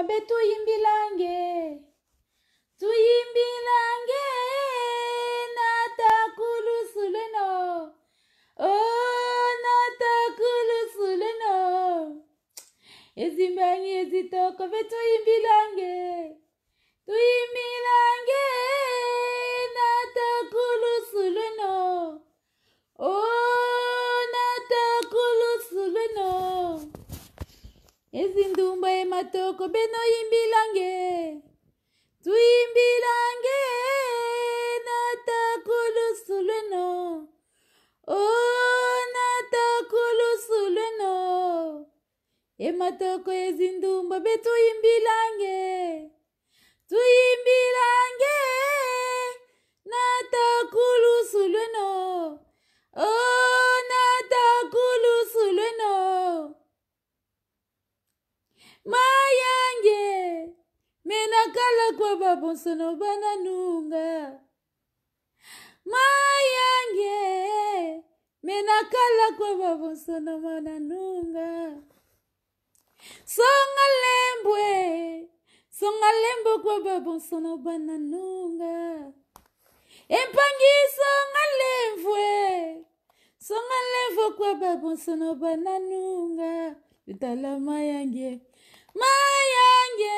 mabe tuyimbilange tuyimbilange natakulusuleno o oh, natakulusuleno ezimbangi ezitoko be tuyimbilange tuyimbilange ezindumba ematoko benoyimbilange tuyimbilange natakulusu lweno o oh, natakulusu lweno ematoko ezindumba betuyimbilange tuyimbilange natakulusu lweno o oh, mayange mena kala kwa babonsono bananunga mayange mena kala kwa babonsono bananunga songa lembwe eh! songa lembo kwa babonsono bananunga empangi songa lemvwe eh! songa lemvo kwa babonsono bananunga litala mayange mayange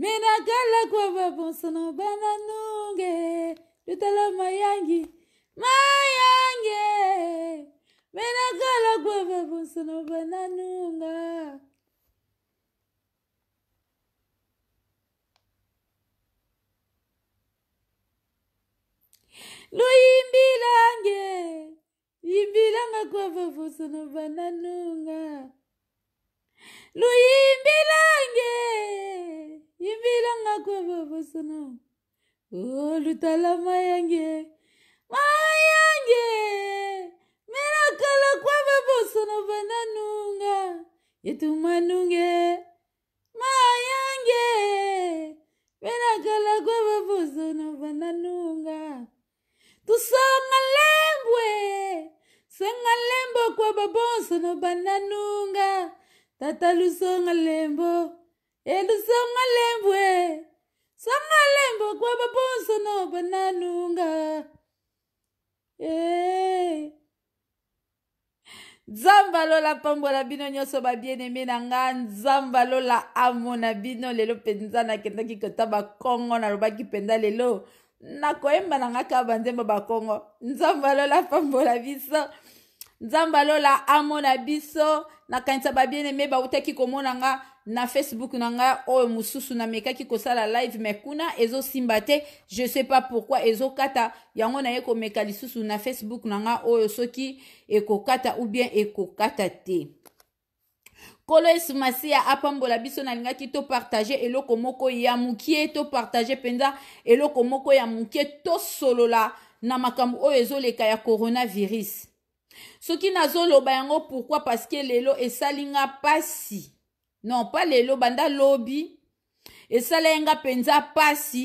mina gala kwa babonsono bananunge lutala mayangi mayange mina gala kwa babonsono bananunga luyimbilange yimbilanga kwa babonsono bananunga luyimbilange yimbilanga kwebebosana o lutala mayange mayange minakala kwebebosana bananunga yetumanunge mayange minakala kwebebosana bananunga tusonga lembwe senga lembo kwebebosana bananunga tata lusonga lembo e lusonga lembo e songa lembo kwa baponsono bananunga e nzambe alola pambola bino nyonso babieneme na nga nzambe alola amo na bino lelo mpenza nakendaki kota bakongo nalobaki mpenza lelo nakoyemba na nga kaka banzembo bakongo nzambe alola pambola biso nzambe alola amona biso nakanisa babiene me bautaki komona nga na facebook na nga oyo mosusu namekaki kosala live me kuna ezosimba te je sais pas pourquoi ezokata yango naye komeka lisusu na facebook na nga oyo soki ekokata ou bien ekokata te nkolo yesu masiya apambola biso nalingaki topartage eloko moko ya mokie topartage mpenza eloko moko ya mokie tosolola na makambo oyo ezoleka ya coronavirus soki nazoloba yango pourkui parceke lelo esali nga pasi non pa lelo banda lobi esala nga mpenza pasi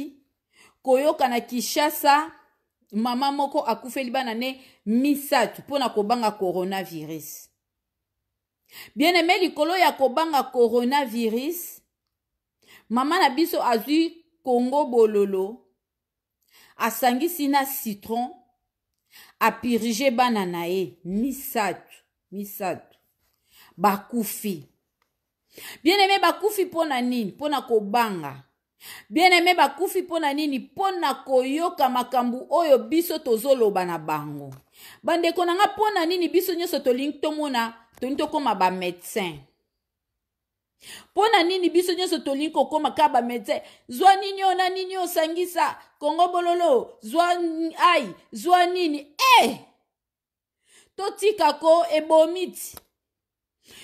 koyoka na kinshasa mama moko akufeli bana ne misato mpona kobanga coronavirus bien aime likolo ya kobanga coronavirus mama na biso azwi kongo bololo asangisi na citron apirige bana na ye misato misato bakufi bien-aime bakufi mpo na nini mpo na kobanga bien-aime bakufi mpo na nini mpo na koyoka makambo oyo biso tozoloba na bango bandeko na nga mpo na nini biso nyonso tolingi tomona tolingi tokóma bamédecin mpo na nini biso nyonso tolingi kokóma ka bamédecin zwa nini oyo na nini osangisa kongo bololo zwa ai zwa nini e eh! totikako ebomiti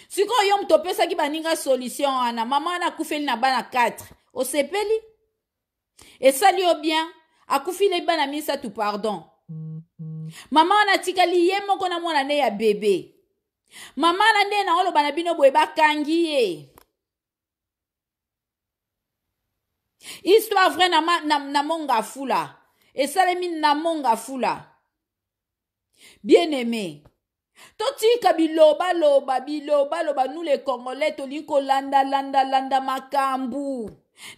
sikoyo yo moto opesaki baninga solution wana mama wana akufeli na bana 4 osepeli esali yo bien akufile bana misato pardon mama wana atikali ye moko na mwana nde ya bebe mama wana nde naoloba na bino boye bakangi ye histoire vrai na, ma, na, na mongafu la esalemi na mongafu la bien aimé totika bilobaloba bilobaloba nous les congolais tolingi kolandalandalanda makambu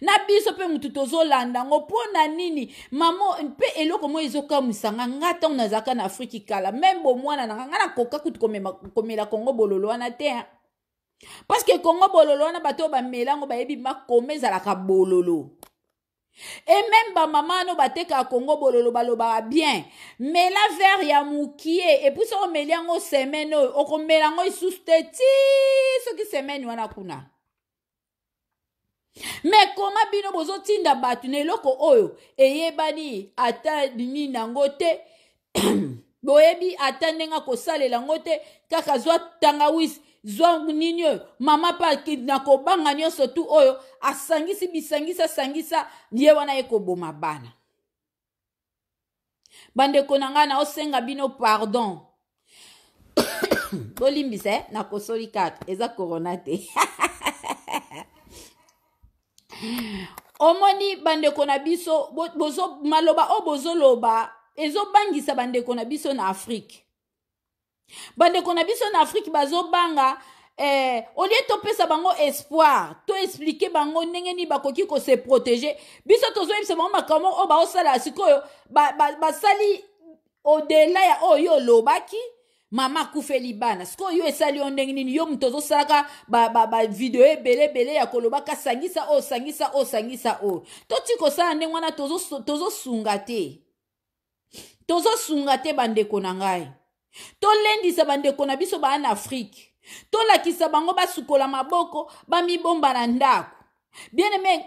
na biso mpe motu tozolanda yango mpo na nini mama mpe eloko moko ezokamwisanga nga ntango nazalaka na afriki kala meme bomwana na nga nga nakoka kutu komela kongo bololo wana te parceke kongo bololo wana bato oyo bamela yango bayebi makoma ezalaka bololo e meme bamama wana oyo batekaka kongo bololo balobaka bien mela vere ya mokie epui soki omeli yango semaine oyo okomela yango lisusu te ti soki semaine wana kuna me koma bino bozotinda bato na eloko oyo eyebani ata nini yango te boyebi ata ndenge akosalela yango te kaka zwa tangawisi zongu nini oyo mama mpe na kobanga nyonso tu oyo asangisi bisangisa sangisa ye wana ye koboma bana bandeko na ngai naosenga bino pardon bolimbisa eh? nakosoli kaka eza korona te omoni bandeko na biso bo, bozo, maloba oyo bozoloba ezobangisa bandeko na biso na afrike bandeko na biso na afrike bazobanga eh, olie topesa bango espoir toexplike bango ndenge nini bakoki kose protege biso tozoyebisa bango makambo oyo baosala sikoyo basali odela ya oyo yo olobaki mama akufeli bana sikoyo yo esali yo ndenge nini yo moto ozosalaka bavideo ba, ba, ebelebele ya kolobaka sangisa oyo sangisa oyo sangisa oyo toti kosala ndenge wana tozosunga tozo te tozosunga te bandeko na ngai tolendisa bandeko na biso baa na afrike tolakisa bango basukola maboko bamibomba na ndako bien aime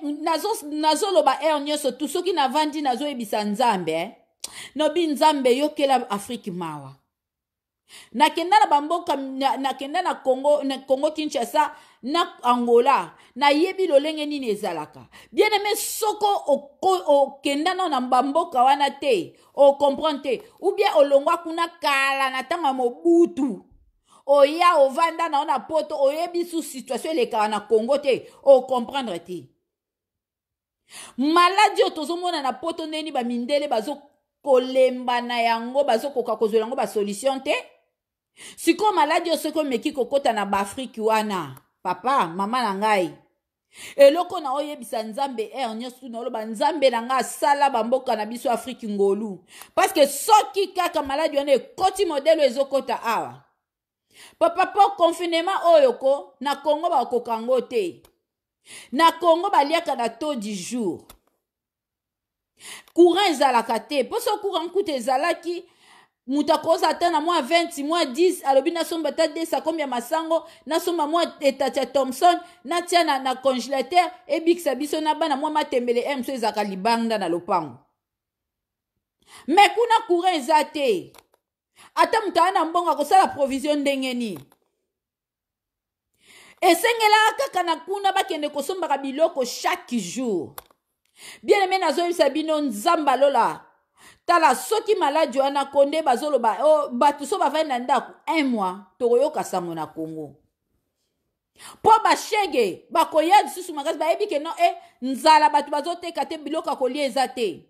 nazoloba nazo aire nyonso tu soki navandi nazoyebisa nzambe eh? nobi nzambe yokela afrike mawa nakenda na bamboka nakenda na kongo, na kongo kinshasa na angola nayebi lolenge nini ezalaka bieneme soko okenda nao na bamboka wana te okomprendre te ubien olongwa kuna kala na ntango ya mobutu oya ovanda nao na poto oyebi su situation elekaka na congo te okomprendre te maladi oyo tozomona na poto ndeni bamindele bazokolemba na yango bazokoka kozwa yango basolution te sikoyo maladi oyo soki omeki kokɔta na baafrike wana papa mama na ngai eloko na oyebisa nzambe aire nyonso tuna oloba nzambe na ngai asala bamboka na biso afriki ngolu parceke soki kaka maladi wana ekoti modele ezokɔta awa papa mpo confinement oyo ko na kongo bakokango te na kongo baliaka na to du jour courant ezalaka te mpo so courant kuta ezalaki moto akoza ata na mwa 20 mwa 10 alobi nasomba ata desa kombi ya masango nasomba mwa etati ya thomson natia na, na congelateur ebikisa biso na bana mwa matembele m so ezalaka libanda na lopango me kuna courant eza te ata moto aa na mbongo akosala provision ndenge nini esengelaka kaka na kuna bakende kosombaka biloko chaque jour bien aime nazoyebisa bino nzambe alola tala soki maladi wana konde bazoloba oh, bato so bavandi na ndako un mois tokoyoka sango na kongo mpo bashege bakoya lisusu makasi bayebi ke non e eh, nzala bato bazoteka te biloko ya kolia eza te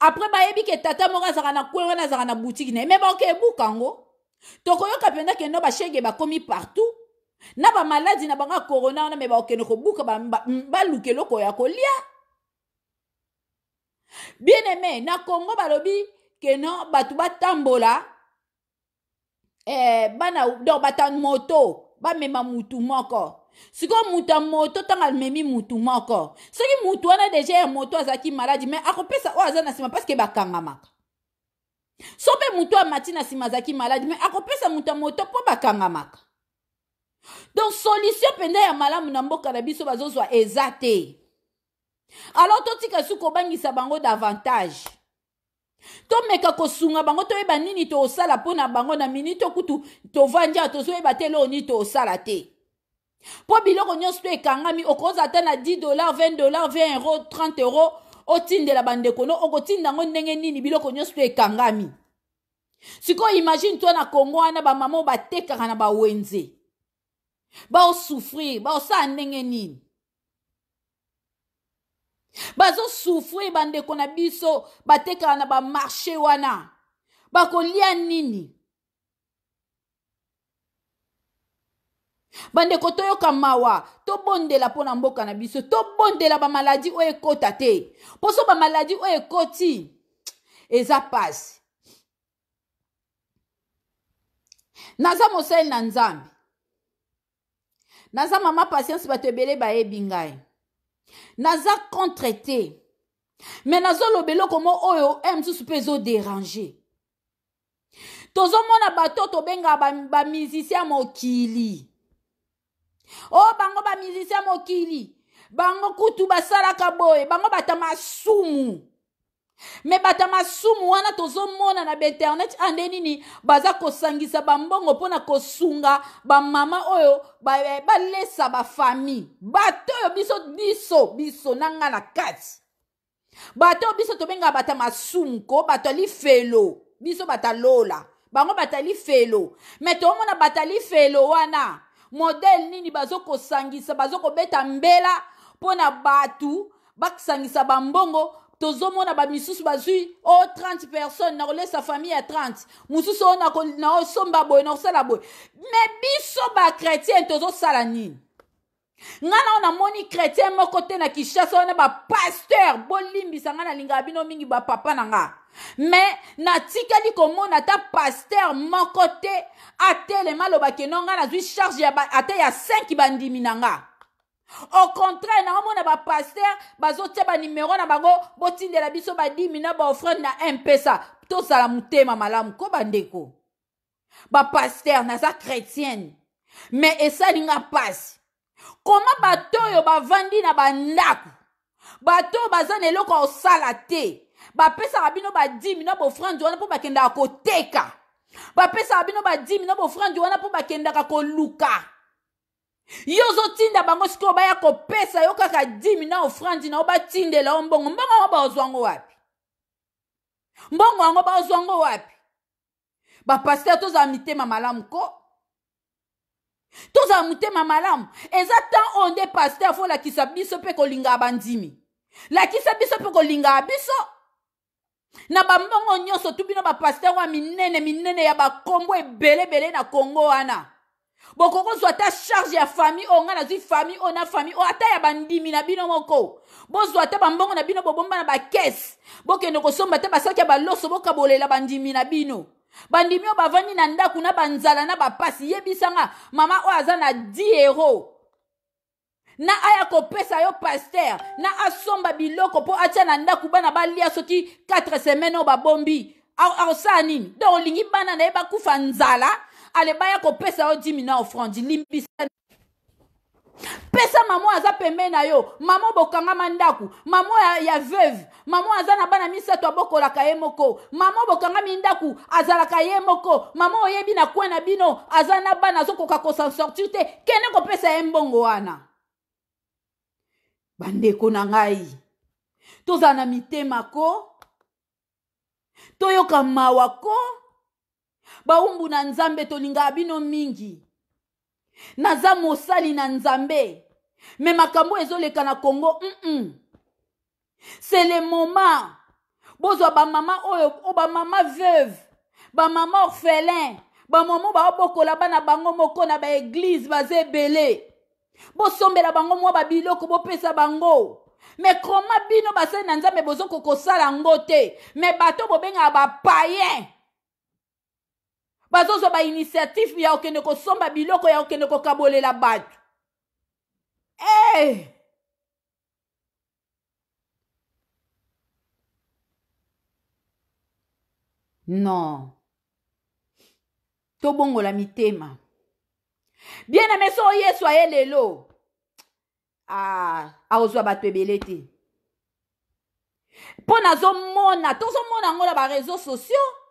apres bayebi ke tata moko azalaka na kwe wana azalaka na butiki na ye me baoke ebuka ngo tokoyoka mpenza kendo bashege bakomi partout na bamaladi na bango ya korona wana me baokende kobuka baluka eloko ya kolia ba, ba, ba, bien aimé na congo balobi ke non bato batambola eh, bana donc bata moto bamema mutu moko sikoyo moto ya moto ntango amemi mutu moko soki mutu wana deja ya moto azalaki maladi me akopesa oyo aza na nsima parceke bakangamaka so mpe motu amati na nsima azalaki maladi me akopesa moto ya moto mpo bakangamaka donc solution mpenza ya malamu na mboka na biso bazozwa eza te alors totika su kobangisa bango davantage tomeka kosunga bango toyeba nini tosala mpo na bango na miniti okutu tovandi a tozoyeba te loo nini tosala te mpo biloko nyonso to ekangami okozala ata na 10 dollar 20 dollar 20 euro 30 euro otindela bandeko no okotinda yango ndenge nini biloko nyonso to ekangami sikoyo imagine to na kongo wana bamama oyo batekaka na bawenze baosouffrir baosala ndenge nini bazosufre bandeko na biso batekaka na bamarché wana bakolia nini bandeko toyoka mawa tobondela mpo na mboka na biso tobondela bamaladi oyo ekota te mposo bamaladi oyo ekoti eza pasi naza mosali na nzambe naza mama patience bato ebele bayebi ngai naza contre te me nazoloba eloko mo oyo e mosusu mpe ezoderange tozomona bato tobengaka bamizisia ba mokili o bango bamizisia mokili bango kutu basalaka boye bango bata masumu me bato ya masumu wana tozomona na bainternet ande ah, nini baza kosangisa bambongo mpona kosunga bamama oyo balesa ba bafamille bato oyo biso biso biso na nga na kati bato oyo biso tobengaka bato ya masumu ko bato ya lifelo biso bato alola bango bato ya lifelo me toomona bato ya lifelo wana modele nini bazokosangisa bazokobeta mbela mpo na bato basangisa bambongo tozomona bamisusu bazwi o 30 personnes na kolesa famille ya 30 mosusu oyo na osomba boye na kosala boye me biso bakretien tozosala nini ngai nao namoni kretien moko te na kishasa wana bapaster bolimbisa ngai nalingaka bino mingi bapapa na nga me natikali komona ata paster moko te atelema alobakeno ngai nazwi charge ata ya 5 bandimi na nga au contraire naomona bapaster bazotia banimero na bango botindela biso badimi na baofrande na mpesa tozala motema malamu ko bandeko bapaster naza chrétienne me esalinga mpasi koma bato oyo bavandi na bandako bato oyo baza na eloko ya kosala te bapesaka bino badimi na bofrande wana mpo bakendaka koteka bapesaka bino badimi na bofrande wana mpo bakendaka koluka yo ozotinda bango sikoyo baya kopesa yo kaka dimi na ofrandi na yo batindela yo mbongo mbongo yango baozwango wapi mbongo yango baozwango wapi bapaster tozala mitema malamu ko tozala motema malamu eza ntan oyo nde paster afolakisa biso mpe kolingaka bandimi lakisa biso mpe kolingaka biso na bambongo nyonso tu bino bapaster wana minene minene ya bakombo ebelebele na kongo wana bokokozwa ata charge ya famille oyo ngai nazwi famille oyo na famille oyo ata ya bandimi na bino moko bozwa ata bambongo na bino bobomba na bakese bokende kosomba ata basaki ya baloso bokabolela bandimi na bino bandimi oyo bavandi na ndako na banzala na bapasi yebisanga mama oyo aza na 10 ero na aya kopesa yo paster na asomba biloko mpo atia na ndako bana balia soki 4 semaine oyo babombi aosala nini donc olingi bana na ye bakufa nzala aleba ya kopesa yo 10 mina ofrande limbisa pesa mama oyo aza pembe na yo mama bokangama ndako mama ya, ya veuve mama oyo aza na bana misato abokolaka ye moko mama oyo bokangami ndako azalaka ye moko mama oyebi na kwe na bino aza na bana azokoka kosan sortir te kende kopesa ye mbongo wana bandeko na ngai tozala na mitema ko toyoka mawa ko baumbu na nzambe tolingaka bino mingi naza mosali na nzambe me makambo ezoleka na kongo mm-mm. c'est le moment bozwa bamama oyo o bamama veuve bamama orphelin bamama baobokola bana bango moko na baeglize baza ebele bosombela bango mwa babiloko bopesa bango me koma bino basali na nzambe bozoki kosala yango te me bato bobengaka bapayen bazozwa bainitiative ya kokende kosomba biloko ya kokende kokabolela bato hey! Eh! non tobongola mitema bien ame so yesu aye lelo aozwa bato ebele te mpo nazomona tozomona yango na bareseau sociaux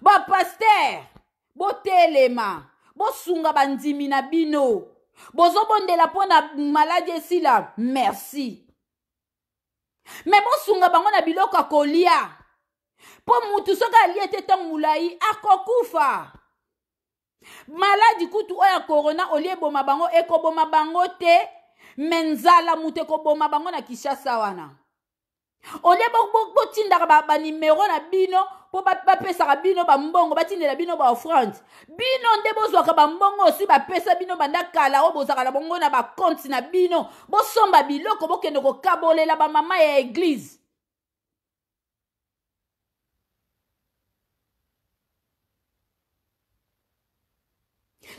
bapaster botelema bosunga bandimi na bino bozobondela mpo na maladi esila merci me bosunga bango na biloko ya kolia mpo mutu soki alie te ntango molai akokufa maladi kutu oyo ya korona olie eboma bango ekoboma bango te me nzala moto ekoboma bango na kinshasa wana olie botindaka banimero na bino mpo bapesaka bino bambongo batindela bino baoffrande bino nde bozwaka bambongo osi bapesa bino banda kala oyo bozwaka na bongo na bakonti na bino bosomba biloko bokende kokabolela bamama ya eglize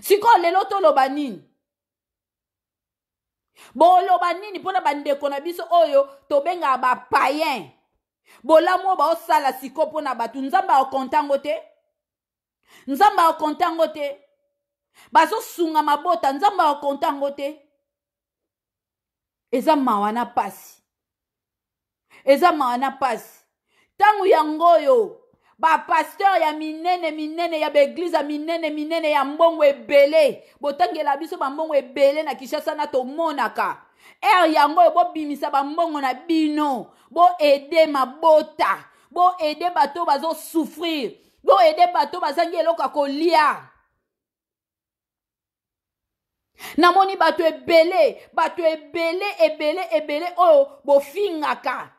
sikoyo lelo toloba nini boloba nini mpona bandeko na biso oyo tobengaka bapayen bolamu oyo baosala siko mpo na bato nzambe aokontango te nzambe aokontango te bazosunga mabota nzambe aokontango te eza mawa na pasi eza mawa na pasi ntango yango oyo bapaster ya minene minene ya baeglize ya minene minene ya mbongo ebele botangela biso bambongo ebele na kinshasa na tomonaka ere yango oyo bobimisa bambongo na bino boede mabota boede bato oyo bazosouffrir boede bato bazangi eloko ya kolia namoni bato ebele bato ebele ebele ebele oyo bofingaka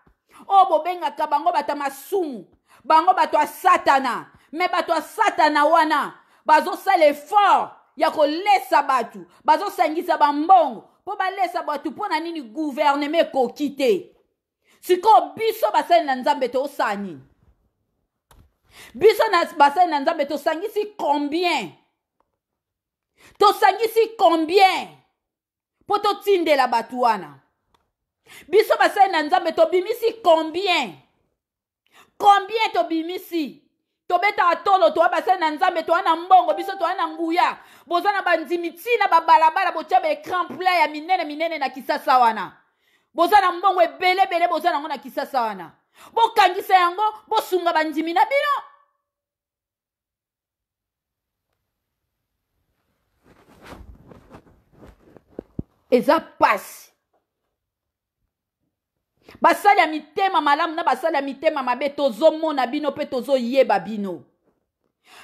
oyo bobengaka bango bato ya masumu bango bato ya satana me bato ya satana wana bazosala effort ya kolesa bato bazosangisa bambongo mpo balesa bato mpo na nini guvernema ekoki te sikoyo biso basali na nzambe tosala nini biso basali na nzambe tosangisi combien tosangisi combien mpo totindela bato wana biso basali na nzambe tobimisi combien combien tobimisi tobetaka tolo toya basali na nzambe toya na mbongo biso toya na nguya boza na bandimi ntina babalabala botya baécran plein ya minene minene na kisasa wana boza na mbongo ebelebele boza nango na kisasa wana bokangisa yango bosunga bandimi na bino eza pasi basali ya mitema malamu na basali ya mitema mabe tozomona bino mpe tozoyeba bino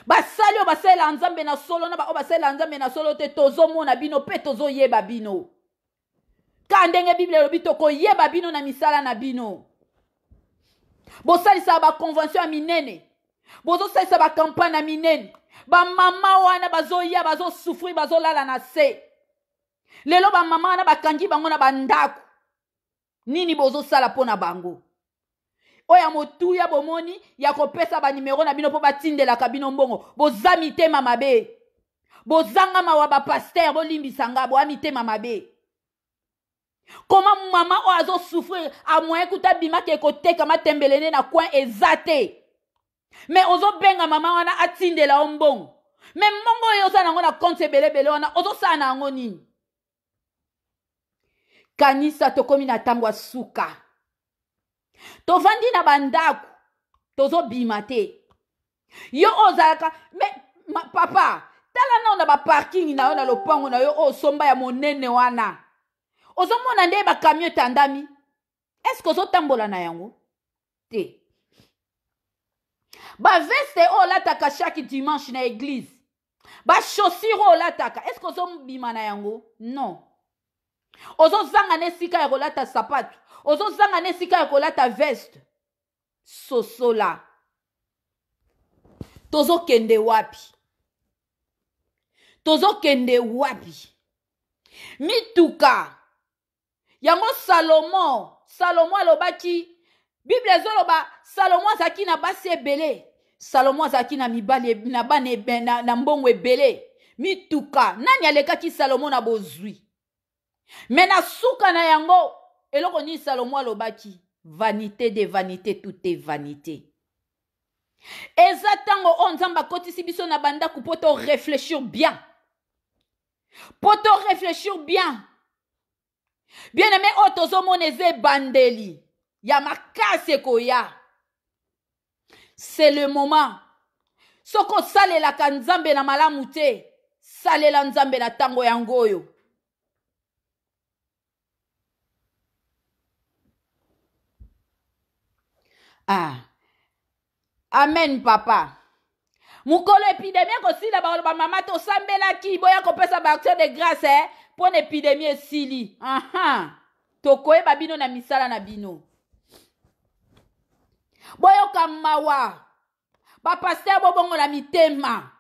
basali oyo basalela nzambe na solo na baoyo basalela nzambe na solo te tozomona bino mpe tozoyeba bino kaka ndenge biblia elobi tokoyeba bino na misala na bino bosalisaka baconvention ya minene bozosalisa bakampagne ya minene bamama wana bazoya bazosufrir bazolala na se lelo bamama wana bakangi bango na bandako nini bozosala mpona bango oyo ya motuya bomoni ya kopesa banimero na bino mpo batindelaka bino mbongo boza mitema mabe bozanga mawa bapaster bolimbisanga boya mitema mabe koma mama oyo azosufrir amoye kuta bimaki ekotekama tembele nde na coin eza te me ozobenga mama wana atindela yo mbongo me mbongo oyo oza nango na konte ebelebele wana ozosala na yango nini kanisa tokómi na ntango ya suka tovandi na bandako tozobima te yo oyo ozalaka me ma, papa tala nao na baparking na yo na lopango na yo oyo oh, somba ya monene wana ozomona nde bakamio etandami eske ozotambola na yango te baveste oyo olataka chaque dimanche na eglize bashosire oyo olataka eske ozobima na yango non ozozanga na esika ya kolata sapato ozozanga na esika ya kolata veste sosola tozokende wapi tozokende wapi mituka yango salomo salomo alobaki bible ezoloba salomo azalaki na basi ebele salomo azalaki na mibali e, na bana na, na mbongo ebele mituka nani alekaki salomo na bozwi me na suka na yango eloko nini salomo alobaki vanité de vanité tout e vanité eza ntango oyo nzambe akotisi biso na bandako mpo toreflechir bien mpo toreflechir bien bien aime oyo tozomona eza ebandeli ya makasi ekoya c'est le moment soki osalelaka nzambe na malamu te salela nzambe na ntango yango oyo ah amen papa mokolo epidemi ekosila bakoloba mama tosambelaki boya kopesa baaction de grâce eh? mpo na epidemi esili aha uh -huh. tokoyeba bino na misala na bino boyoka mawa bapaster bobongola mitema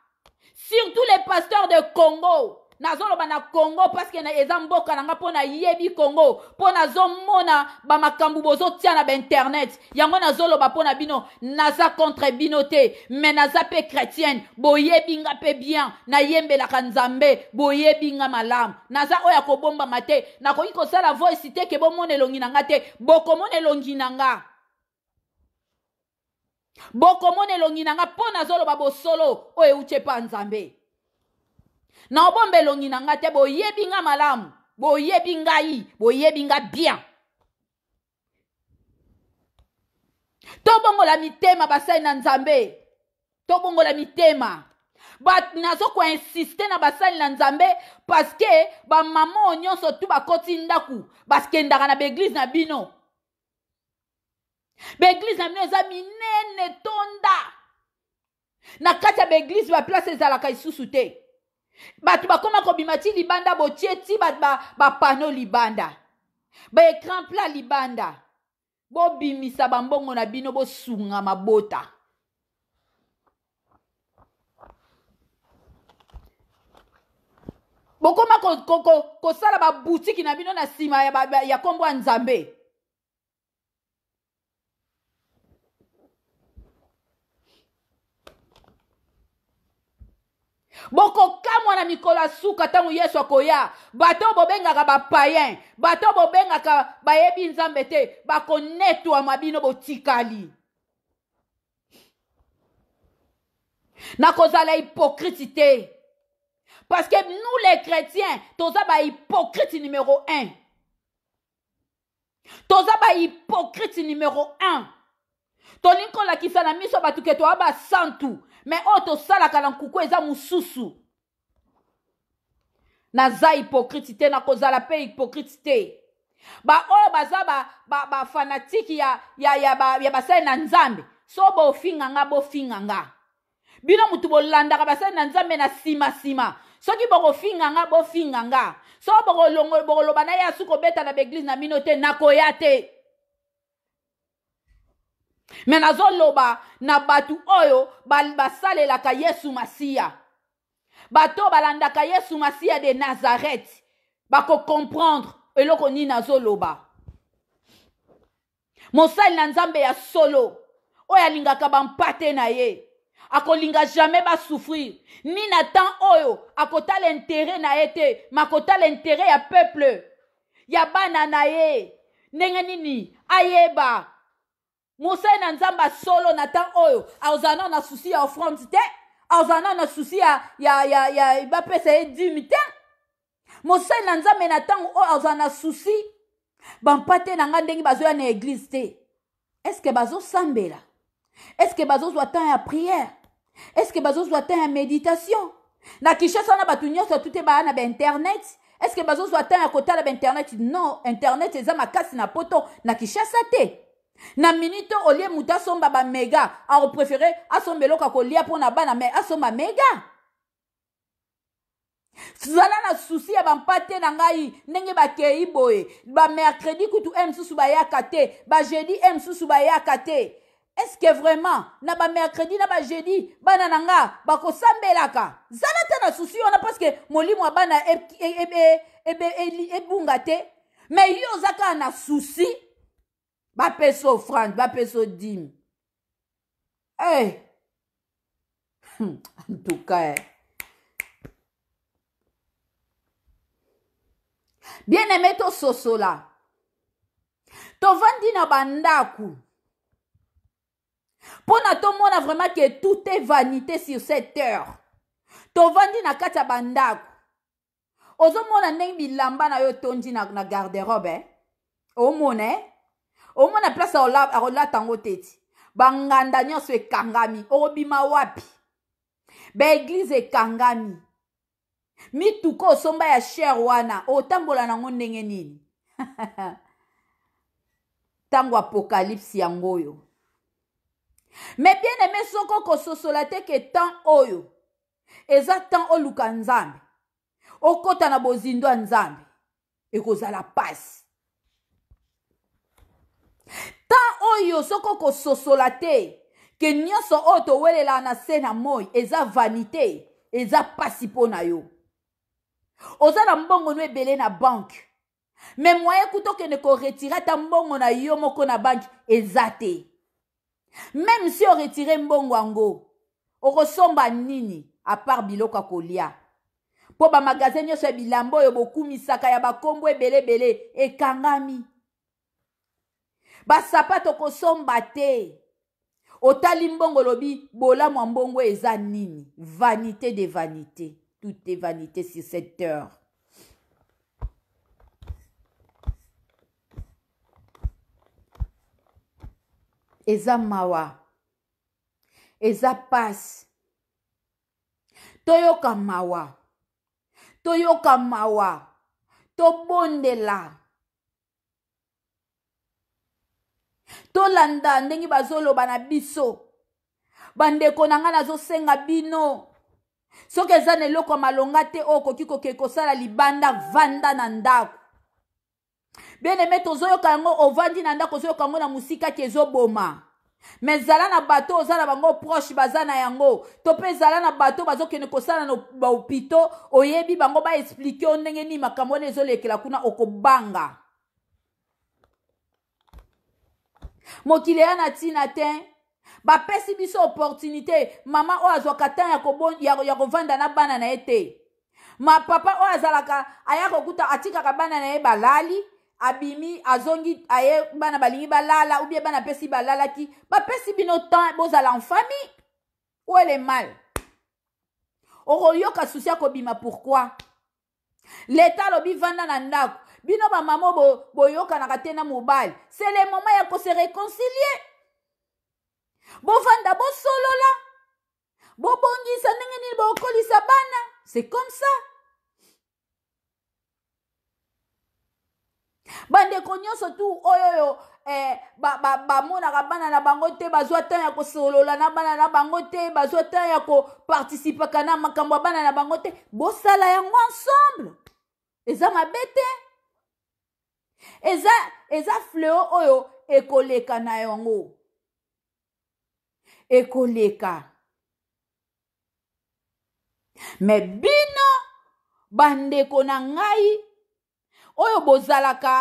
surtout les pasteurs de congo nazoloba na kongo parceke eza mboka na nga mpo nayebi kongo mpo nazomona bamakambo bozotia na bainternet yango nazoloba mpo na bino naza contre bino te me naza mpe chrétienne boyebi nga mpe bien nayembelaka nzambe boyebi nga malamu naza oyo akobombama te nakoki kosala voice te ke bomona elongi na nga te bokomona elongi na nga bokomona elongi na nga mpo nazoloba bosolo oyo euti epa nzambe na obomba elongi na ngai te boyebi nga malamu boyebi ngai boyebi nga bien tobongola mitema basali na nzambe tobongola mitema nazokoinsiste na basali na nzambe parceke bamama oyo nyonso tu bakoti ndaku bakendaka na baeglize na bino baeglize na bino eza minene tonda na kati ya baeglize baplace ezalaka lisusu te bato bakóma kobima ti libanda botie ti bapano ba libanda baécran pla libanda bobimisa bambongo na bino bosunga mabota bokóma kosala ko, ko, ko babutiki na bino na nsima ya, ya, ya kombo ya nzambe bokokamwa na mikolo ya suka ntango yesu akoya bato oyo bobengaka bapayen bato oyo bobengaka bayebi nzambe te bakonetwama bino botikali nakozala hipokriti te parce que nous les chrétiens toza bahypokrite numéro un toza bahypokrite numéro un tolingi kolakisa na miso bato ke toya basantu me oyo tosalaka na nkuku eza mosusu naza hipokrite te nakozala mpe hipokrite te baoyo baza bafanatike ba, ba ya, ya, ya, ba, ya basali na nzambe so bofinganga bofinganga bino motu bolandaka basali na nzambe na nsimansima soki bokofinganga bofinganga so bokololoba na ye asuki obeta na baeglize na bino te nakoya te me nazoloba na bato oyo basalelaka yesu masiya bato balandaka yesu masiya de nazareth bakokomprendre eloko nini nazoloba mosali na nzambe ya solo oyo alingaka bampate na ye akolinga jamai basouffrir ni na temps oyo akotala intere na ye te me akotala intere ya peuple ya bana na ye ndenge nini ayeba mosali na nzambe asolo na ntan oyo azala nao na susi ya offrande te azala nao na susi ya, ya, ya, ya bapesa ye dimi te mosali na nzambe na ntango oyo azala na susi bampate na ngai ndenge bazoya na eglize te eske bazosambela eske bazozwa temps ya priere eske bazozwa temps ya méditation na kinshasa na bato nyonso tute baya na bainternet eske bazozwa temps ya kotala bainternet non internet eza makasi na poto na kinshasa te na minute olie moto asomba bamega aopréféré asomba eloko akolia mpo na bana me asomba mega zala na susi ya bampate na ngai ndenge bakei boye bamercredi kutu e mosusu bayaka te bajedi e mosusu bayaka te eske vraiment na bamercredi na bajedi bana na nga bakosambelaka zala te na susi wana parceke molimo ya bana ebunga te me yo oza kaka na susi bapesa offrande bapesa odime hey. Eh! en tout cas eh. bien aime tososola tovandi na bandako mpona tomona vraiment ke tout est vanité sur cette heure tovandi na kati ya bandako ozomona ndenge bilamba na yo etondi na, na garderobe eh? omona eh? omona place akolata yango te ti banganda nyonso ekangami okobima wapi baeglize ekangami mituka osomba ya sher wana otambola nango ndenge nini ntango apokalypse yango oyo me bien aime soko kososola te ke temps oyo eza temps oluka nzambe okɔta na bozindo ya nzambe ekozala pasi ntan oyo soki okososola te ke nyonso oyo towelela na se na moi eza vanité eza pasi mpo na yo oza na mbongono ebele na banke me moye kuta okende koretire ata mbongo na yo moko na banke eza te meme si oretire mbongo yango okosomba nini apart biloko ya kolia mpo bamagaze nyonso ya bilamba oyo bokumisaka ya bakombo ebele ebele ekangami basapato okosomba te otali mbongo olobi bolamu ya mbongo eza nini vanité de vanité tout est vanité sur cette heure eza mawa eza pasi toyoka mawa toyoka mawa tobondela tolanda ndenge bazoloba na biso bandeko na ngai nazosenga bino soki eza na eloko ya malonga te oyo okoki kokei kosala libanda vanda na ndako bieneme tozoyoka yango ovandi na ndako ozoyoka yango na mosika ke ezoboma me ezala na bato oza na bango proche baza na yango to mpe ezala na bato bazokende kosala na bahopito oyebi bango baexplike o ndenge nini makambo wana ezolekela kuna okobanga mokili eya na ntina te bapesi biso opportunité mama oyo azwaka ntan ya kovanda na bana na ye te mapapa oyo azalaka aya kokuta atikaka bana na ye balali abimi azongi aye bana balingi balala ubie bana pesi balalaki bapesi bino temps bozala en famille ou ele mal okoyoka susi akobima pourkui leta alobi vanda na ndako bino bamama boyokanaka bo te na mobali se le moma ya kose réconcilie bovanda bosolola bobongisa ndenge nini bokolisa bana c'est comme ça bandeko nyonso tu oyo oyo eh, bamonaka ba, ba, bana na bango te bazwa tan ya kosolola na bana na bango te bazwa tan ya kopartisipaka na makambo ya bana na bango te bosala yango ensemble eza mabe te eza eza fleo oyo ekoleka na yango ekoleka me bino bandeko na ngai oyo bozalaka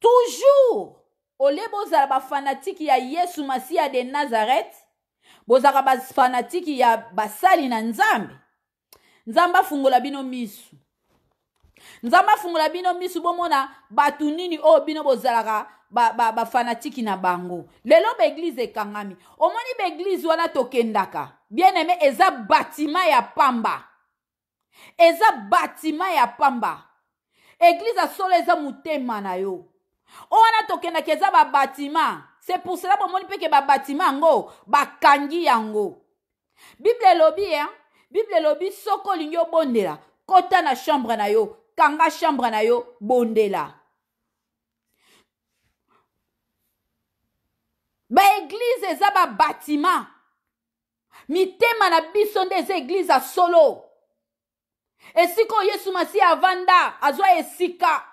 toujours olie bozala bafanatiki ya yesu masiya de nazareth bozalaka bafanatiki ya basali na nzambe nzambe afungola bino misu nzambe afungola bino miso bomona bato nini oyo bino bozalaka bafanatiki ba, ba na bango lelo baeglize ekangami omoni baeglize wana tokendaka bien aime eza batima ya pamba eza batima ya pamba eglize solo eza motema na yo oyo wana tokendaka eza babatima se pour cela bomoni mpeke babatima yango bakangi yango bible elobi e bible elobi soki olingi obondela kota na chambre na yo kanga chambre na yo bondela baeglize eza babatima mitema na biso nde eza eglize ya solo esika oyo yesu masi avanda azwa esika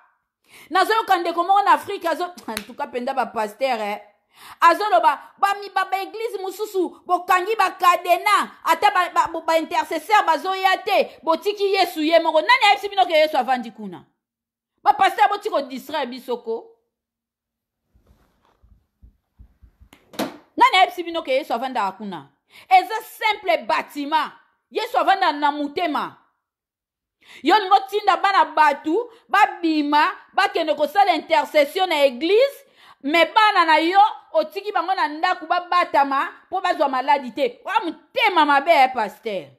nazoyoka ndeko moko na afrike azo antuka mpenza bapaster eh? azoloba bamiba baeglize mosusu bokangi bakadena ata baintercesseur ba, ba, bazoya te botiki yesu ye moko nani ayebisi bino ke yesu avandi kuna bapaster boti kodistraire biso ko nani ayebisi bino ke yesu avandaka kuna eza simple batima yesu avandaka na motema yo olingo tinda bana bato babima bakende kosala intercession na eglize me bana na yo otiki bango na ndako babatama mpo bazwa maladi te oya motema mabe paster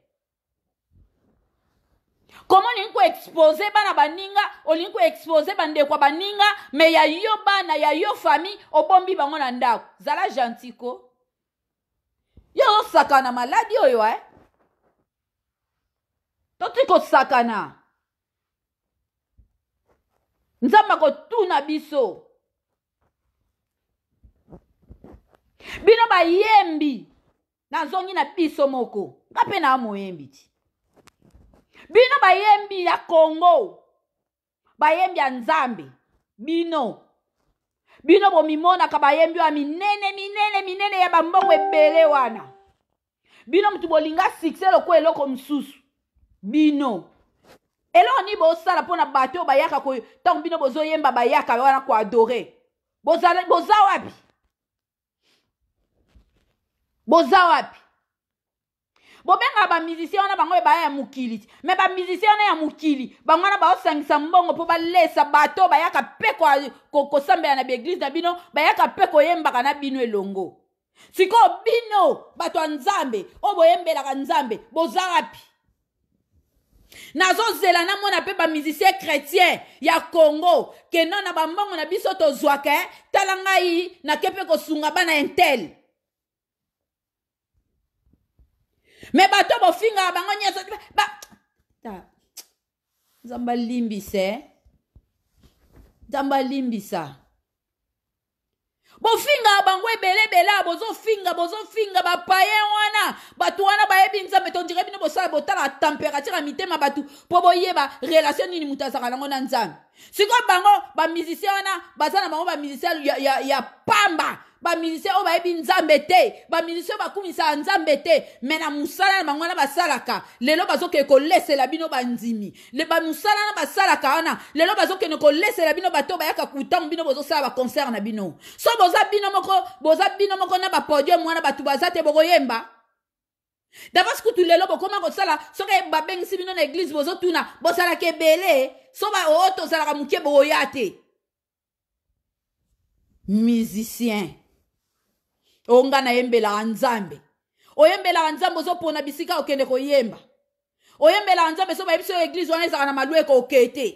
komo olingi koexpose bana baninga olingi koexpose bandeko ya baninga me ya yo bana ya yo famille obombi bango na ndako zala gentil ko yo ozosakana maladi oyo e toti kosakana nzambe akotuna biso bino bayembi nazongi na biso moko nga mpe na moyembi ti bino bayembi ya kongo bayembi ya nzambe bino bino bomimonaka bayembi oyo minene minene minene ya bambongo ebele wana bino mutu bolinga sukse lokwa eloko mosusu bino eloko nini bosala mpona bato oyo bayaka ntango bino bozoyemba bayaka wana koadore boza wapi boza wapi bobengaka bamizisien wana bango oyo baya ya mokili ti me bamizisien wana ya mokili bango wana baosangisa mbongo mpo balesa bato bayaka mpe kosambela na baeglize na bino bayaka mpe koyembaka na bino elongo sikoyo bino bato ya nzambe oyo boyembelaka nzambe boza wapi nazozela namona mpe bamizisien chrétien ya congo keno na bambongo na biso tozwaka eh? tala ngai nake mpe kosunga bana intel me bato bofingaka bango nyonso nzambe alimbise nzambe alimbisa bofingaka bango ebeleebele a bozofinga bozofinga bapaye wana bato wana bayebi nzambe tondire bino bosala botala temperature ya mitema bato mpo boyeba relation nini moto azaka nango na nzambe sikoyo bango bamizisien wana baza na bango bamizisien ya, ya, ya pamba baministre oyo bayebi nzambe te baministre oyo bakumisaka nzambe te me na mosala na bango wana basalaka lelo bazokende kolesela bino bandimi bamosala wana basalaka wana lelo bazokende kolesela bino bato oyo bayaka kutango bino bozosala baconcert na bino so boza bino moko boza bino moko na bapodium wana bato baza te bokoyemba davance kutu lelo bokóma kosala soki babengisi bino na eglize bozotuna bosalaka ebele so oyo tozalaka moke bokoya te musicien oyo ngai nayembelaka nzambe oyembelaka nzambe ozopona bisika okende koyemba oyembelaka nzambe so bayebi soyo eglize wana ezalaka na malweko oke te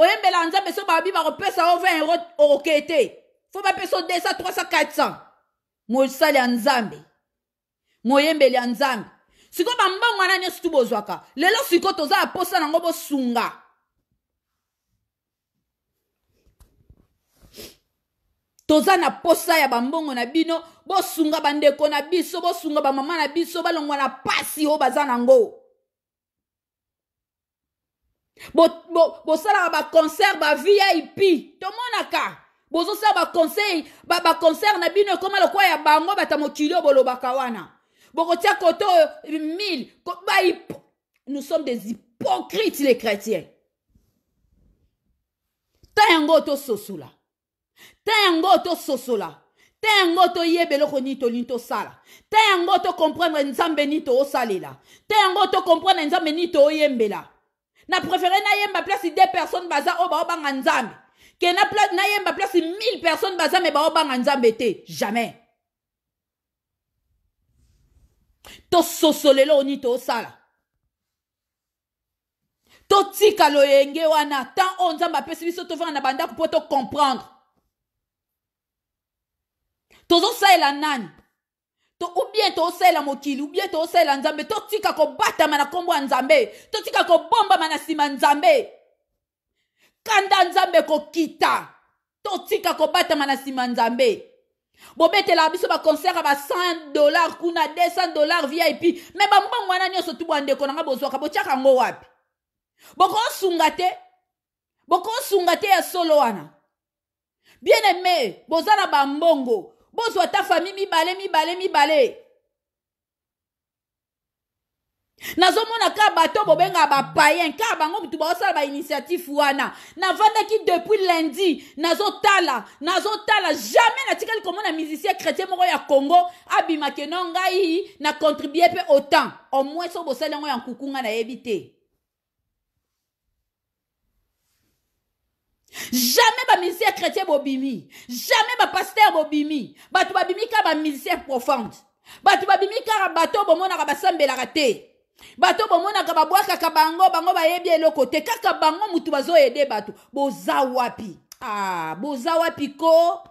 oyembelaka nzambe so babi bakopesa o 20 euro oke te fo bapesa o 200 300 400 mosali ya nzambe moyembeli ya nzambe sikoyo bambongwana nyonso tu bozwaka lelo sikoyo toza ya posa nango bosunga toza na posa ya bambongo na bino bosunga bandeko na biso bosunga bamama na biso balongwa na pasi oyo baza nango bosalaka baconcert ba vip tomonaka bozosala baconseil baconcert na bino ekóma lokola ya bango bata mokili oyo bolobaka wana bokotia kote oyo 1000 nous sommes des hypocrites les chrétiens ntan yango tososola te yango tososola te yango toyeba eloko nini tolingi tosala te yango tokomprendre nzambe nini toosalela te yango tokomprendre nzambe nini tooyembela na préféré nayemba place de personne baza oyo baobanga nzambe ke nayemba place 1000 personne baza me baobanga nzambe te jamais tososolela oyo nini toosala totika loyenge wana tan oyo nzambe apesi biso tovanga na bandako mpo tocomprendre tozosalela nani to ou bien tosalela mokili ou bien tosalela nzambe totika kobatama na nkombo ya nzambe totika kobombama na nsima nzambe kanda nzambe kokita totika kobatama na nsima nzambe bobetelaka biso baconcert ya ba 100 dollar kuna 200 dollar vip me bambongo wana nyonso tu bwandeko nanga bozwaka botyaka yango wapi bokosunga te bokosunga te ya solo wana bien aime boza na bambongo bozwa ata fami mibale mibale mibale nazomona kaka bato bobengaka bapayen kaka bango mutu baosala bainitiative wana navandaki depuis lundi nazotala nazotala jamais natikali komona musicien chrétien moko ya congo abimake no ngai na contribue mpe autant au moins so bosali yango ya nkuku nga nayebi te jamais bamusicien chrétien bobimi jamais bapaster bobimi bato babimi kaka bamusicien profonde bato babimi kaka bato bomonaka basambelaka te bato bomonaka babwakaka bango bango bayebi eloko te kaka bango motu bazoyede bato boza wapi ah, boza wapi ko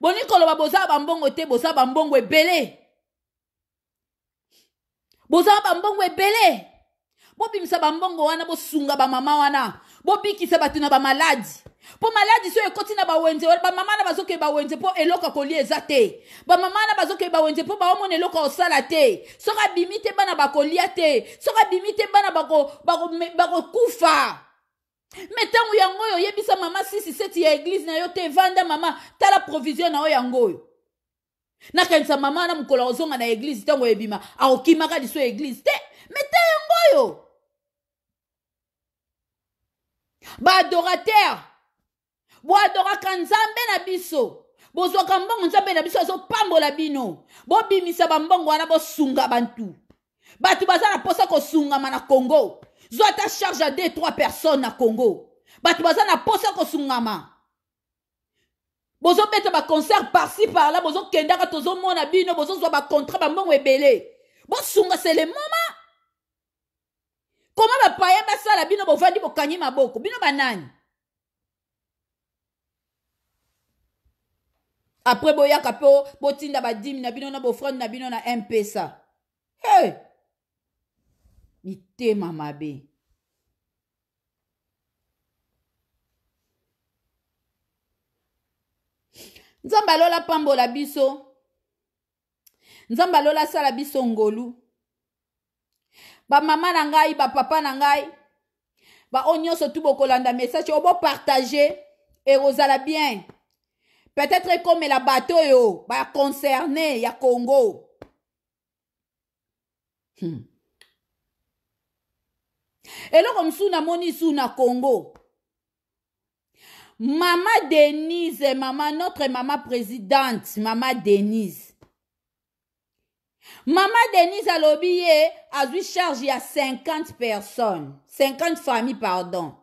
boni koloba boza bambongo te boza bambongo ebele boza bambongo ebele bobimisa bambongo wana bosunga bamama wana bobikisa bato na bamaladi mpo maladi so ekoti na bawenze bamama na bazokee bawenze mpo eloko akolia eza te bamama na bazokee bawenze mpo baomona eloko akosala te soki abimi te bana bakolia te soki abimi te bana bakokufa bako, bako, bako me ntango yango oyo oyebisa mama sisi seti ya eglize na yo te vanda mama tala provision na yo yango oyo nakanisa mama na mokolo akozonga na eglize ntango oyebima akokimaka liso ya eglize te me ta yango oyo baadorateur boadoraka nzambe na biso bozwaka mbongo nzambe na biso azopambola bino bobimisa bambongo wana bosunga bantu bato baza na mposa kosungama na congo zwa ata charge ya 2 3 personne na congo bato baza na mposa kosungama bozobeta baconcert parci parla bozokendaka tozomona bino bozozwa bacontrat bambongo ebele bosunga se le moment koma bapaye basala bino bovandi bokangi maboko bino banani apres boyaka mpe botinda badimi na bino na bofrande na bino na mpesa hey! mitema mabe nzambe alola pambola biso nzambe alola asala biso ngolu bamama na ngai bapapa na ngai bao nyonso tu bokolanda message oyo bopartage ekozala bien peut-être ekomela bato oyo baconcerne ya congo hmm. eloko mosusu namoni su na congo mama denise mama notre mama présidente mama denise mama denise alobi ye azwi charge ya 50 personnes 50 famille pardon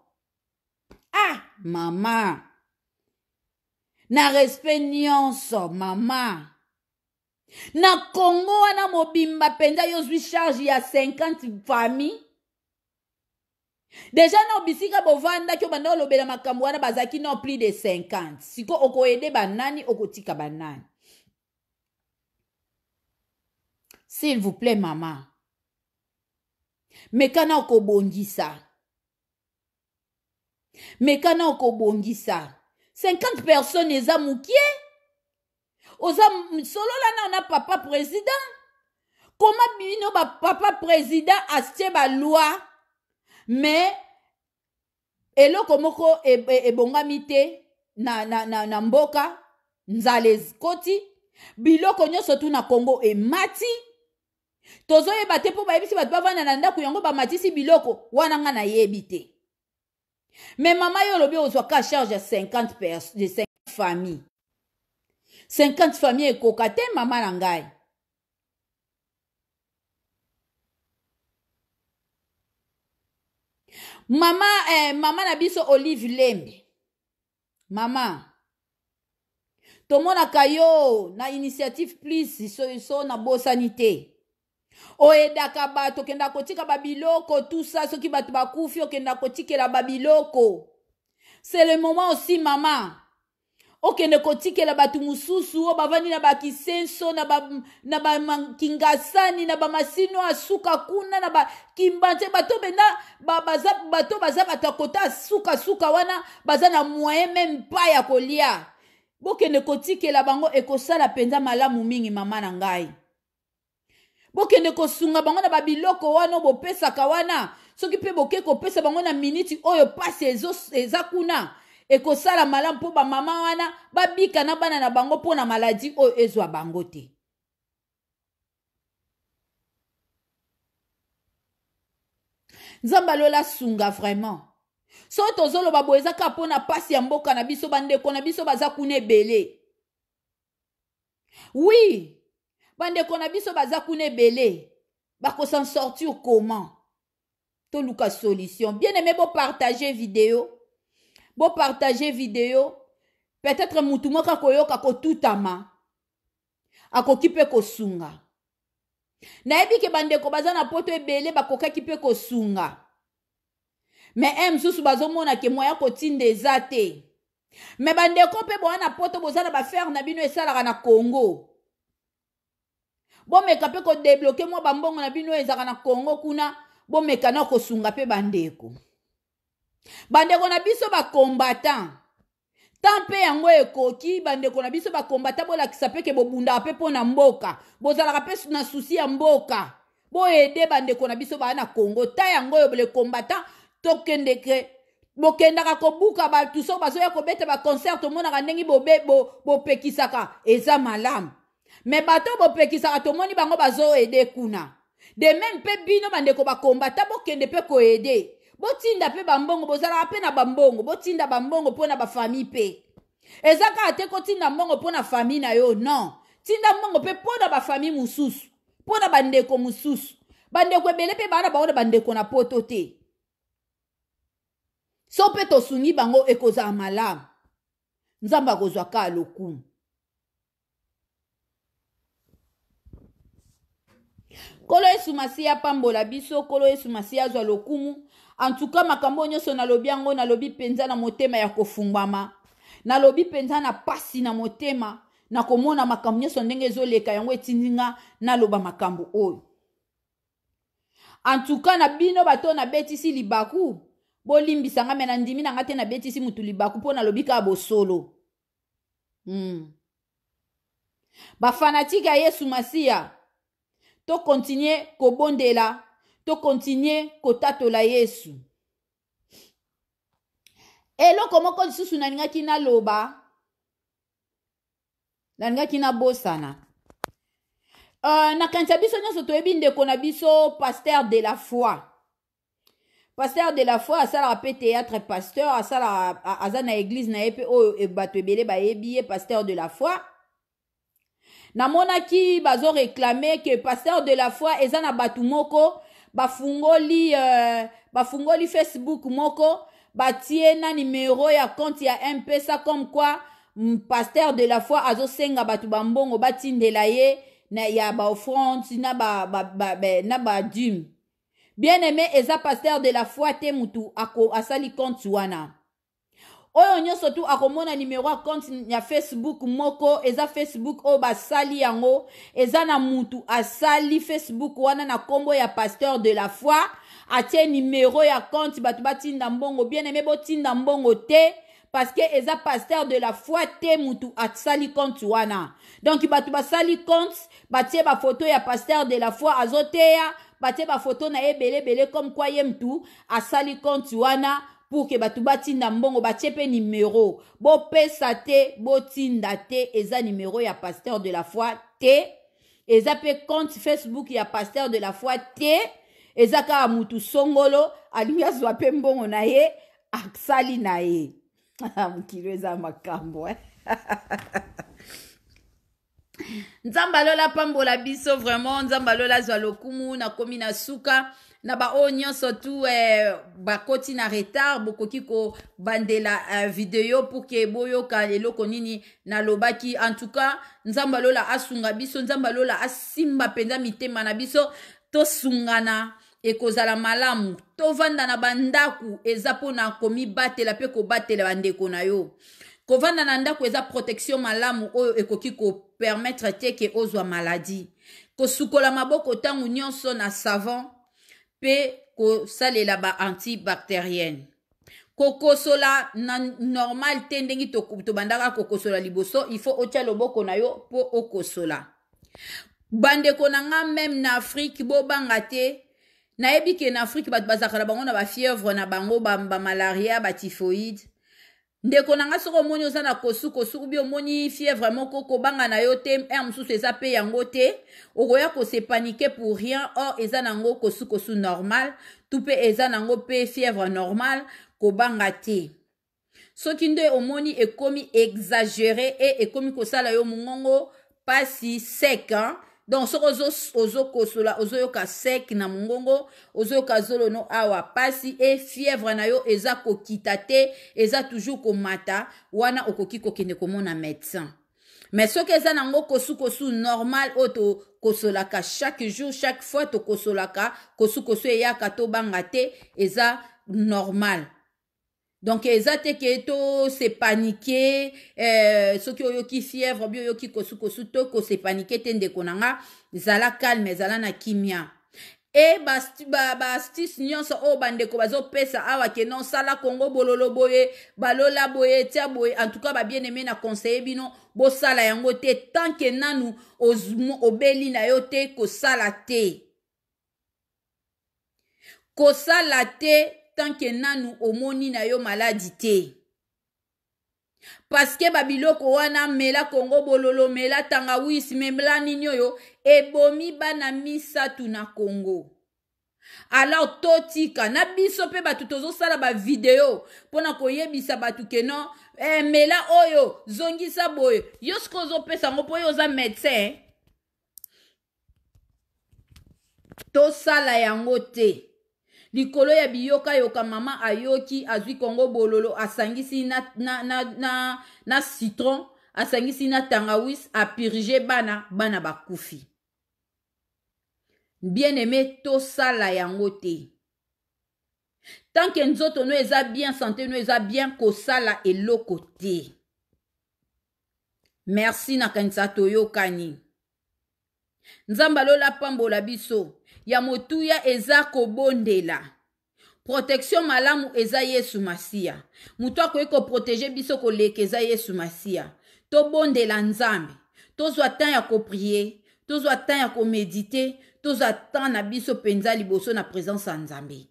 ah mama na respect nyonso mama na kongo wana mobimba mpenza yo zwi charge ya 50 famille deja na bisika bovandaki obanda olobela makambo wana bazalaki non plus de 50 siko okoyede banani okotika banani s'il vous plaît mama mekana okobongisa mekana okobongisa 50 personnes eza mokie oza sololana na papa président koma bino bapapa président atie balwa me eloko moko ebongami e, e te na, na, na, na mboka nzala ekoti biloko nyonso tu na kongo emati tozoyeba te mpo bayebisi bato bavanda na ndako yango bamatisi biloko wana nga nayebi te me mama yo olobi ozwaka charge ya 50 pers de 50 famille 50 famille ekoka te mama na ngai mama eh, mama na biso olive lembe mama tomonaka yo na initiative plus so, so nabosani te oyedaka bato okenda kotika babiloko tusa soki bato bakufi okenda kotikela babiloko c'est le moment aussi mama okende kotikela bato mosusu oyo bavandi na bakisenso na bakingasani na bamasino ba asuka kuna na bakimbanze bato benda bato baza bato ya kota sukasuka wana baza na moyen me mpa ya kolia bokende kotikela bango ekosala mpenza malamu mingi mama na ngai bokende kosunga bango na babiloko wana bopesaka wana soki mpe boke kopesa bango na miniti oyo pasi eza kuna ekosala malamu mpo bamama wana babika na bana na bango mpo na maladi oyo ezwa bango te nzambe alola sunga vraiment so tozoloba boye eza kaka mpona pasi ya mboka na biso bandeko na biso baza kuna ebele wi oui. bandeko na biso baza kuna ebele bakosan sortir comment toluka solution bien aimé bopartage video bopartage video peut-être mutu moko akoyoka kotutama akoki mpe kosunga nayebi ke bandeko baza na poto ebele bakokaki mpe kosunga me e eh, mosusu bazomona ke moya kotinda eza te me bandeko mpe boa na poto boza na bafere na bino esalaka na congo bomeka mpe kodebloke mwa bambongo na bino ezalaka na kongo kuna bomeka na kosunga mpe bandeko bandeko na biso bakombatan ta mpe yango ekoki bandeko na biso bakombatan bolakisa mpe ke bobundaka mpe mpo na mboka bozalaka mpe na susi ya mboka boyede bandeko na biso baa na kongo ta yango oyo le kombatan tokendeke bokendaka kobuka bato soki bazoya kobeta baconcert tomonaka ndenge bopekisaka eza malamu me bato bopekisaka tomoni bango bazoede kuna de meme mpe bino bandeko bakombata bokende mpe koede botinda mpe bambongo bozalaka mpe na bambongo botinda bambongo mpo na bafamille mpe eza kaka te kotinda mbongo mpo na famille na yo non tinda mbongo mpe mpo na bafamille mosusu mpo na bandeko mosusu bandeko ebele mpe bana bango na bandeko na poto te so mpe tosungi bango ekozala malamu nzambe akozwaka lokumu nkolo yesu masiya apambola biso nkolo yesu masiya azwa lokumu antuka makambo oyo nyonso nalobi yango nalobi mpenza na motema ya kofungwama nalobi mpenza na pasi na motema na komona makambo nyonso ndenge ezoleka yango etindi nga naloba makambo oyo antuka na bino bato oyo nabetisi libaku bolimbisa nga me na ndimi na nga te nabetisi motu libaku mpo nalobi kaka bosolo mm. bafanatike ya yesu masiya tokontinye kobondela tokontinye kotatola yesu eloko moko lisusu nalingaki naloba nalingaki nabosana uh, na kanisa biso nyonso toyebi ndeko na biso paster de la foi paster de la foi asalaka mpe théâtre pasteur asalaka aza na eglize na ye mpe oyo bato ebele bayebi ye paster de la foi namonaki bazoreklame ke pasteur de la foi eza na bato moko bafungoli euh, bafungoli facebook moko batie na nimero ya compte ya mpesa comme quoi pasteur de la foi azosenga bato bambongo batindela ye na, ya baoffrande na badume ba, ba, ba, na ba bien aimé eza pasteur de la foi te mutu asali compte wana oyo nyonso tu akomona nimero ya compte ya facebook moko eza facebook oyo basali yango eza na mutu asali facebook wana na nkombo ya pasteur de la foi atie nimero ya compte bato batinda mbongo bien aime botinda mbongo te parce que eza pasteur de la foi te mutu asali compte wana donk bato basali compte batie bafoto ya pasteur de la foi azoteya batie bafoto na ye ebeleebele comme kwa ye mutu asali compte wana pour ke bato batinda mbongo batie mpe nimero bopesa te botinda te eza nimero ya pasteur de la foi te eza mpe compte facebook ya pasteur de la foi te eza kaka mutu songolo alingi azwa mpe mbongo na ye asali na ye mokilo eza makambo eh? nzambe alola pambola biso vraiment nzambe alola azwa lokumu nakomi na suka na bao nyonso tu eh, bakoti na retard bokoki kobandela eh, video pour ke boyoka eloko nini nalobaki en tout cas nzambe alola asunga biso nzambe alola asimba mpenza mitema na biso tosungana ekozala malamu tovanda na bandaku eza mpona komibatela mpe kobatela bandeko na yo kovanda na ndako eza protection malamu oyo ekoki kopermetre te ke ozwa maladi kosukola maboko ntango nyonso na savon mpe kosalela baantibacterienne kokosola na normal te ndenge tobandaka kokosola liboso ifo otya loboko na yo mpo okosola bandeko na nga meme na afrike bobanga te nayebi ke na afrike bato bazalaka na bango na bafièvre na bango bamalaria batyphoïde ndeko na nga soki omoni oza na kosukosuku bi omoni fievre moko kobanga na yo te r mosusu eza mpe yango te okoya kosepanike pour rien or eza nango kosukosu normal tu mpe eza nango mpe fievre normal kobanga te soki nde omoni ekomi exagere e ekomi kosala yo mongongo pasi seka donc soki ozokosola ozoyoka sek na mongongo ozoyoka zolono awa pasi e fièvre na yo eza kokita te eza toujours komata wana okoki kokende komona médecin mais soki eza nango kosukosu normal oyo tokosolaka chaque jour chaque fois tokosolaka kosukosu eyaka tobanga te eza normal donc eza te ke tosepanike eh, soki oyoki fièvre bi oyoki kosukosu to kosepanike te ndeko na nga zala calme ezala na kimia e baastise ba, ba nyonso oyo bandeko bazopesa awa ke non sala kongo bololo boye balola boye tia boye antuka babiene me na konseye bino bosala yango te tanke nanu obeli na yo te kosala te kosala te tanke nanu omoni na yo maladi te paske babiloko wana mela kongo bololo mela tangawisi memela nini oyo ebomi bana misato na kongo alors totika na biso mpe bato tozosala bavideo mpona koyebisa bato keno eh, mela oyo zongisa boye yo siko ozopesa yango mpo oyo oza médecin tosala yango te likolo ya biyokayoka mama ayoki azwi kongo bololo asangisi na, na, na, na, na citron asangisi na tangawis apirige bana bana bakufi bien aime tosala yango te tanke nzoto no eza bien sante no eza bien kosala eloko te merci nakanisa toyokani nzambe alolapambola biso ya motuya eza kobondela protection malamu eza yesu masiya motu akoki koprotege biso koleka eza yesu masiya tobondela nzambe tozwa temps ya koprie tozwa temps ya komedite tozwa temps na biso mpenza liboso na présence ya nzambe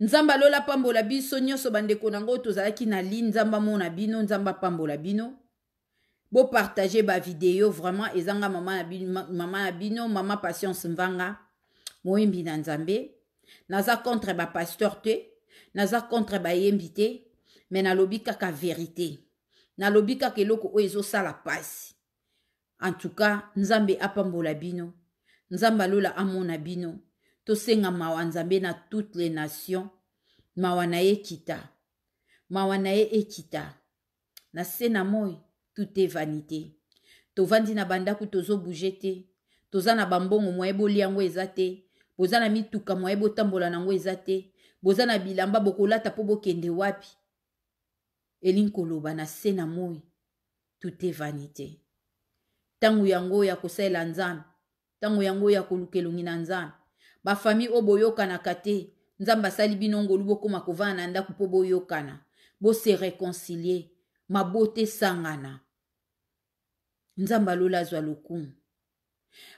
nzambe alola pambola biso nyonso bandeko nango tozalaki na li nzambe amona bino nzambe apambola bino bopartage bavideo vraiment ezanga mama na bino mama, mama, mama patience mvanga moyembi na nzambe naza contre bapaster te naza contre bayembi te me nalobi kaka verité nalobi kaka eloko oyo ezosala pasi antuka nzambe apambola bino nzambe alola amona bino tosenga mawa nzambe na toutes les nations mawa na ye kita mawa na ye ekita na se na moi tout e vanité tovandi na bandako tozobouge te toza na bambongo mwa ebolia yango eza te boza na mituka mwaye botambola nango eza te boza na bilamba bokolata mpo bokende wapi elingi koloba na se na moi tute vanité ntango yango ya kosalela nzambe ntango yango ya koluka elongi na nzambe bafami oyo boyokanaka te nzambe asali bino ngolu bokóma kovanda na ndako mpo boyokana bose réconcilie mabota esangana nzambe alola azwa lokumu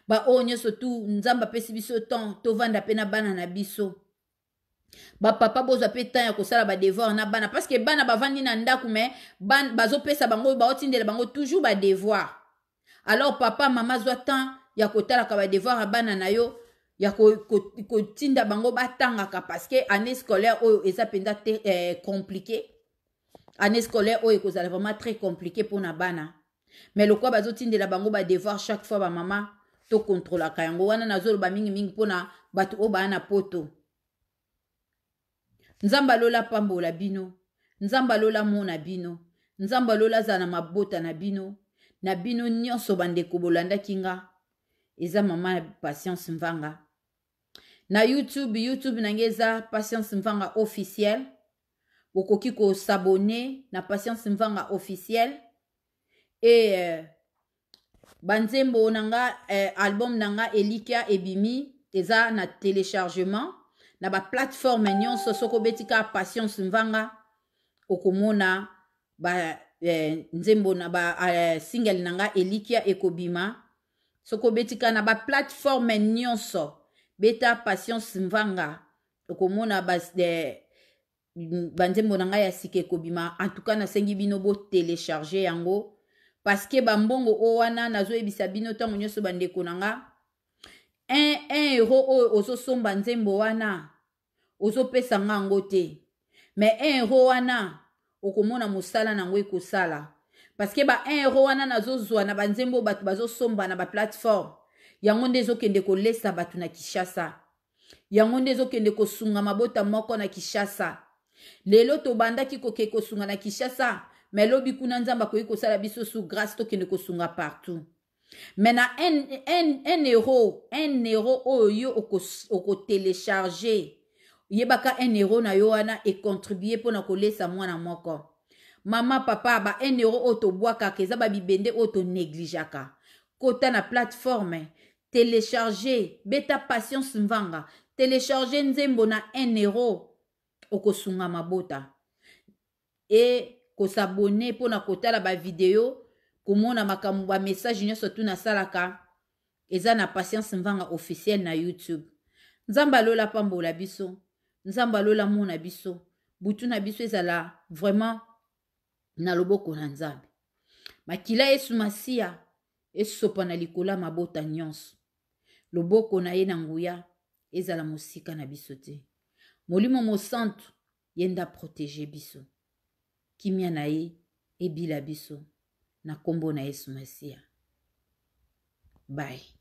Ba so tu Nzamba Pesi biso to vanda Vanda na bana na biso bozo pe tan yako sala ba devoir na bana que bana bavandi na bazo pe sa bango la bango toujours devoir alors papa mama zwa yako ya ka devoir devoir bana na yo ya ko, ko, tinda bango parce que année scolaire oyo eza penda te eh, compliqué année scolaire oyo ekozala vraiment très compliqué na bana mais tinde la bango devoir chaque fois mama. tokontrolaka yango wana nazoloba mingimingi mpona bato oyo baya na poto nzambe alola pambola bino nzambe alola mona bino nzambe alola azala na mabota na bino na bino nyonso bandeko bolandaki nga eza mama patience mvanga na youtube youtube na ngai eza patience mvanga officiel bokoki kosabone na patience mvanga officiel e euh, banzembo na nga eh, album na nga elikia ebimi eza na téléchargement na baplateforme nyonso soki obetika patience mvanga okomona ba eh, nzembo na ba eh, single na nga elikia ekobima soki obetika na baplateforme nyonso beta patience mvanga okomona ba, de, eh, banzembo na ngai ya sika ekobima en tout cas nasengi bino botelecharge yango paske bambongo o wana nazoyebisa bino ntango nyonso bandeko na nga 1 euro oyo ozosomba nzembo wana ozopesa nga yango te me 1 euro wana okomona mosala nango ekosala paske ba 1 euro wana nazozwa na banzembo oyo bato bazosomba na baplateforme yango nde ezokende kolesa bato na kinshasa yango nde ezokende kosunga mabota moko na kinshasa lelo tobandaki kokee kosunga na kinshasa me lobi kuna nzambe akoki kosala biso su grâce tokende kosunga partout me na un héro un héro oyo yo okotelecharge yebaka un héro na yo wana econtribue mpo na kolesa mwana moko mama papa ba un héro oyo tobwakaka eza babibende oyo tonegligeaka kota na plateforme telecharge beta patience mvanga telecharge nzembo na un héro okosunga mabota e kosabone mpona kotala bavideo komona makambo bamessage nyonso tu nasalaka eza na patience mvanga officiel na youtube nzambe alola pambola biso nzambe alola mona biso butu na biso ezala vraiment na loboko na nzambe makila yesu masiya esopa na likolo ya mabota nyonso loboko na ye na nguya ezala mosika na biso te molimo mosantu yenda protege biso kimia na ye ebila biso na nkombo na yesu masiya baye